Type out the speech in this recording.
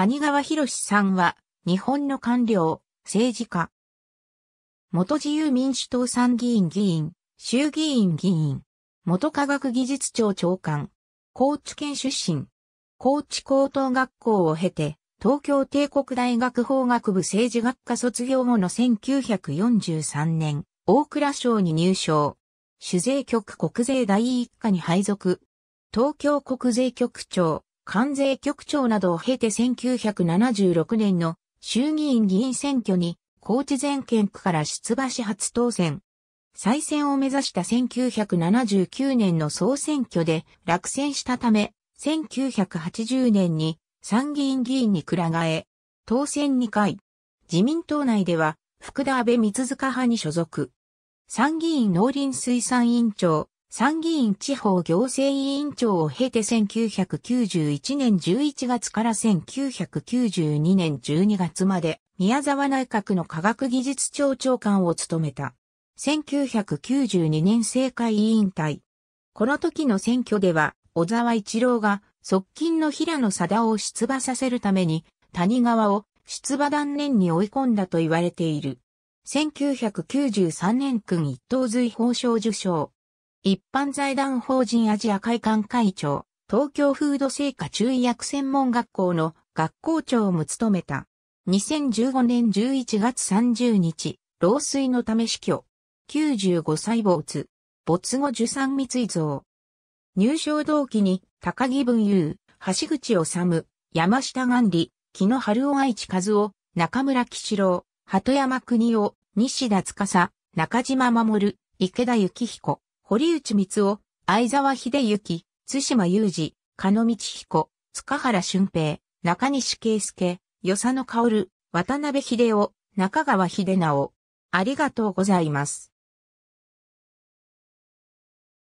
谷川博さんは、日本の官僚、政治家。元自由民主党参議院議員、衆議院議員、元科学技術庁長官、高知県出身、高知高等学校を経て、東京帝国大学法学部政治学科卒業後の1943年、大蔵省に入省。主税局国税第一課に配属。東京国税局長、関税局長などを経て1976年の衆議院議員選挙に高知前県区から出馬し初当選。再選を目指した1979年の総選挙で落選したため、1980年に参議院議員にくら替え、当選2回。自民党内では福田安倍三塚派に所属。参議院農林水産委員長、参議院地方行政委員長を経て1991年11月から1992年12月まで宮沢内閣の科学技術庁長官を務めた。1992年政界委員会。この時の選挙では小沢一郎が側近の平野貞夫を出馬させるために谷川を出馬断念に追い込んだと言われている。1993年君一等随法賞受賞。一般財団法人アジア会館会長、東京フード成果注意薬専門学校の学校長も務めた。2015年11月30日、老衰のため死去。95歳没。没後受産密遺像。入賞同期に、高木文雄、橋口治、山下元里、木野春尾愛知和夫、中村吉郎、鳩山国夫、西田司、中島守、池田幸彦。堀内光雄、相沢秀幸、津島雄二、加野道彦、塚原俊平、中西圭介、与謝野薫、渡辺秀夫、中川秀直。ありがとうございます。